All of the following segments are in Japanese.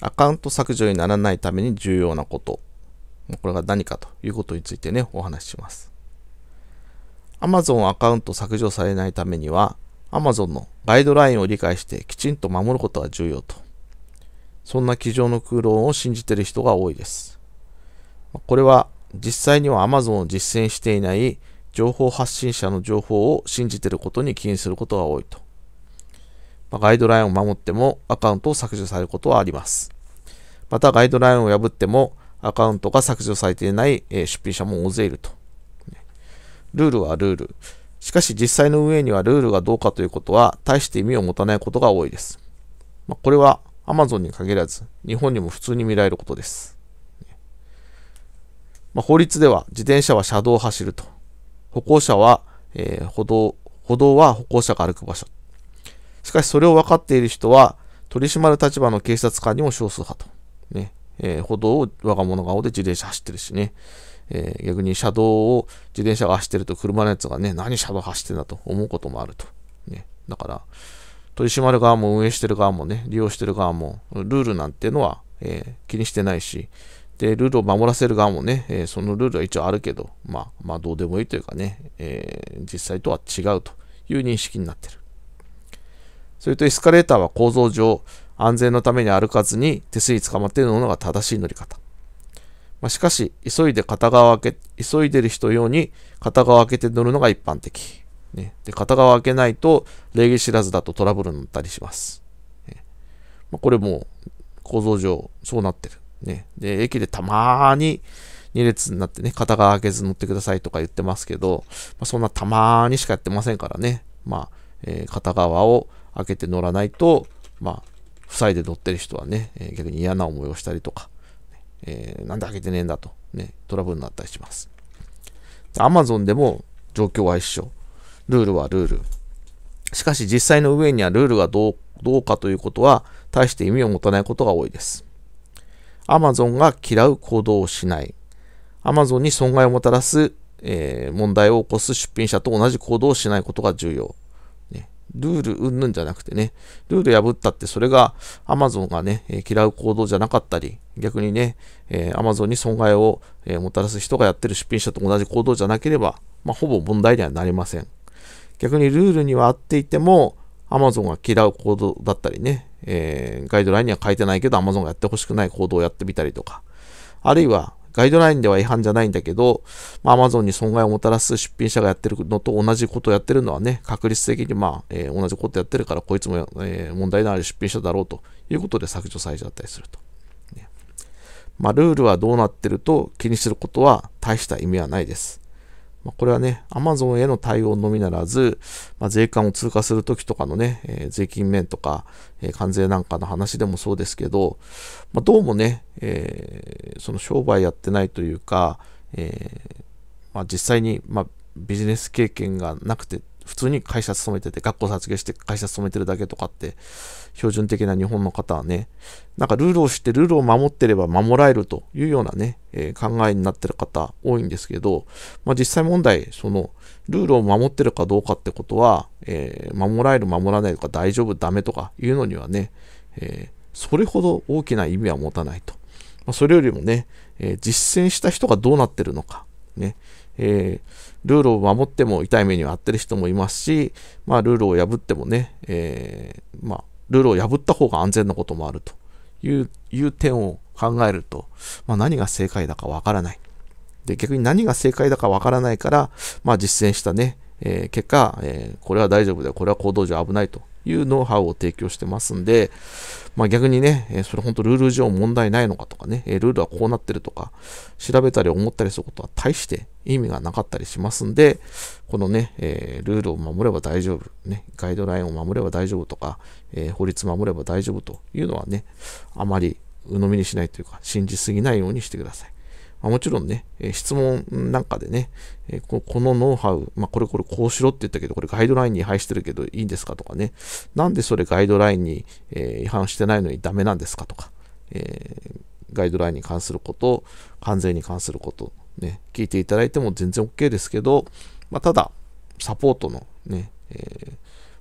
アカウント削除にならないために重要なこと。これが何かということについてね、お話しします。Amazon アカウント削除されないためには、Amazon のガイドラインを理解してきちんと守ることが重要と。そんな机上の空論を信じている人が多いです。これは実際には Amazon を実践していない情報発信者の情報を信じていることに起因することが多いと。まガイドラインを守ってもアカウントを削除されることはあります。また、ガイドラインを破ってもアカウントが削除されていない、え出品者も大勢いると。ルールはルール。しかし実際の運営にはルールがどうかということは大して意味を持たないことが多いです。まこれは Amazon に限らず日本にも普通に見られることです。ま法律では自転車は車道を走ると。歩行者は、えー、歩道、歩道は歩行者が歩く場所しかしそれを分かっている人は、取り締まる立場の警察官にも少数派と。ね。えー、歩道を我が物顔で自転車走ってるしね。えー、逆に車道を自転車が走ってると車のやつがね、何車道走ってんだと思うこともあると。ね。だから、取り締まる側も運営してる側もね、利用してる側も、ルールなんてのは、えー、気にしてないし、で、ルールを守らせる側もね、えー、そのルールは一応あるけど、まあ、まあ、どうでもいいというかね、えー、実際とは違うという認識になってる。それとエスカレーターは構造上、安全のために歩かずに手すり捕まっているのが正しい乗り方。まあ、しかし、急いで片側を開け、急いでる人用に片側を開けて乗るのが一般的。ね、で片側を開けないと、礼儀知らずだとトラブルになったりします。ね、まあ、これも構造上、そうなってる。ね、で駅でたまーに2列になってね、片側開けず乗ってくださいとか言ってますけど、まあ、そんなたまーにしかやってませんからね。まあ、えー、片側を開けて乗らないと、まあ、塞いで乗ってる人はね、えー、逆に嫌な思いをしたりとか、えー、なんで開けてねえんだと、ね、トラブルになったりします。Amazon でも状況は一緒。ルールはルール。しかし実際の上にはルールがどうどうかということは大して意味を持たないことが多いです。Amazon が嫌う行動をしない。Amazon に損害をもたらす、えー、問題を起こす出品者と同じ行動をしないことが重要。ルールうんぬんじゃなくてね、ルール破ったってそれが Amazon がね、え嫌う行動じゃなかったり、逆にね、えー、Amazon に損害を、えもたらす人がやってる出品者と同じ行動じゃなければ、まあ、ほぼ問題にはなりません。逆にルールには合っていても、Amazon が嫌う行動だったりね、えー、ガイドラインには書いてないけど Amazon がやってほしくない行動をやってみたりとか、あるいはガイドラインでは違反じゃないんだけど、まあ、Amazon に損害をもたらす出品者がやってるのと同じことをやってるのはね、確率的にまあ、えー、同じことやってるから、こいつも、えー、問題のある出品者だろうということで削除されちゃったりすると。ね、まあ、ルールはどうなってると気にすることは大した意味はないです。まあ、これはね、Amazon への対応のみならず、まあ、税関を通過するときとかのね、えー、税金面とか、えー、関税なんかの話でもそうですけど、まあ、どうもね、えー、その商売やってないというか、えまあ、実際に、まビジネス経験がなくて、普通に会社勤めてて、学校卒業して会社勤めてるだけとかって、標準的な日本の方はね、なんかルールを知ってルールを守ってれば守られるというようなね、え考えになってる方多いんですけど、まあ、実際問題、その、ルールを守ってるかどうかってことは、えー、守られる、守らないとか、大丈夫、ダメとかいうのにはね、えー、それほど大きな意味は持たないと。まあ、それよりもね、えー、実践した人がどうなってるのか、ね、えルールを守っても痛い目には遭ってる人もいますし、まあ、ルールを破ってもね、えまあ、ルールを破った方が安全なこともあるという点を考えると、まあ、何が正解だかわからない。で、逆に何が正解だかわからないから、まあ実践したね、えー、結果、えー、これは大丈夫だよ、これは行動上危ないというノウハウを提供してますんで、まあ逆にね、えー、それ本当ルール上問題ないのかとかね、えルールはこうなってるとか、調べたり思ったりすることは大して意味がなかったりしますんで、このね、えルールを守れば大丈夫、ね、ガイドラインを守れば大丈夫とか、え法律守れば大丈夫というのはね、あまり鵜呑みにしないというか、信じすぎないようにしてください。まあ、もちろんね、え質問なんかでね、えこのノウハウ、まあ、これこれこうしろって言ったけど、これガイドラインに違反してるけどいいんですかとかね、なんでそれガイドラインに、え違反してないのにダメなんですかとか、えガイドラインに関すること、関税に関すること、ね、聞いていただいても全然 OK ですけど、まあ、ただ、サポートのね、えー、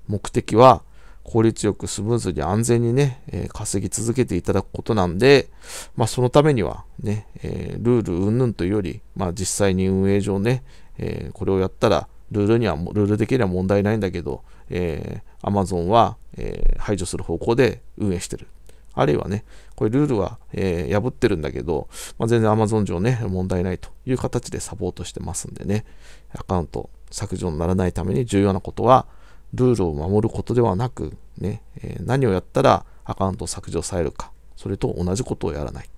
目的は、効率よくスムーズに安全にね、え稼ぎ続けていただくことなんで、まあ、そのためにはね、えルール云々というより、まあ、実際に運営上ね、えこれをやったら、ルールには、ルール的には問題ないんだけど、えー、Amazon は、えー、排除する方向で運営してる。あるいはね、これルールは、えー、破ってるんだけど、まあ、全然 Amazon 上ね、問題ないという形でサポートしてますんでね、アカウント削除にならないために重要なことは、ルールを守ることではなく、ね、何をやったらアカウントを削除されるか、それと同じことをやらない。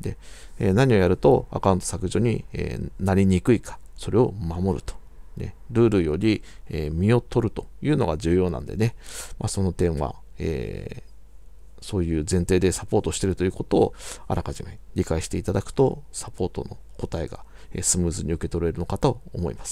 で、何をやるとアカウント削除に、なりにくいか、それを守ると。ルールより、身を取るというのが重要なんでね、まあ、その点は、えー、そういう前提でサポートしているということをあらかじめ理解していただくと、サポートの答えがスムーズに受け取れるのかと思います。